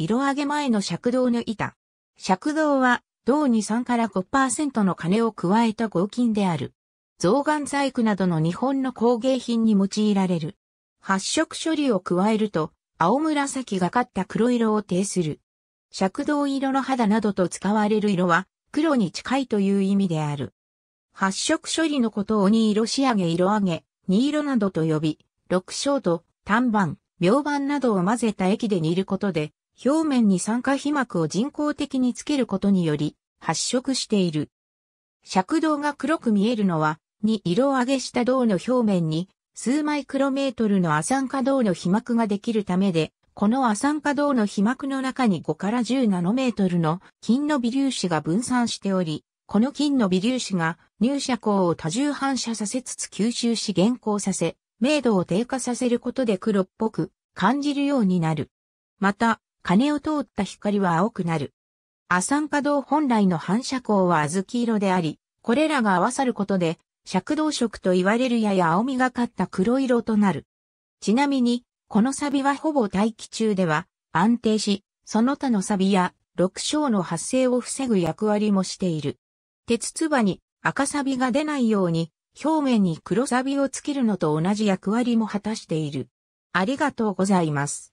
色上げ前の尺銅の板。尺銅は、銅に3から5%の金を加えた合金である。象眼細工などの日本の工芸品に用いられる。発色処理を加えると、青紫がかった黒色を呈する。尺銅色の肌などと使われる色は、黒に近いという意味である。発色処理のことをに色仕上げ色上げ、に色などと呼び、六章と、単板、明板などを混ぜた液で煮ることで、表面に酸化皮膜を人工的につけることにより発色している。尺銅が黒く見えるのは、に色を上げした銅の表面に数マイクロメートルの亜酸化銅の皮膜ができるためで、この亜酸化銅の皮膜の中に5から10ナノメートルの金の微粒子が分散しており、この金の微粒子が入射光を多重反射させつつ吸収し減光させ、明度を低下させることで黒っぽく感じるようになる。また、金を通った光は青くなる。亜酸化銅本来の反射光は小豆色であり、これらが合わさることで、尺銅色と言われるやや青みがかった黒色となる。ちなみに、このサビはほぼ大気中では安定し、その他のサビや6章の発生を防ぐ役割もしている。鉄ばに赤サビが出ないように、表面に黒サビをつけるのと同じ役割も果たしている。ありがとうございます。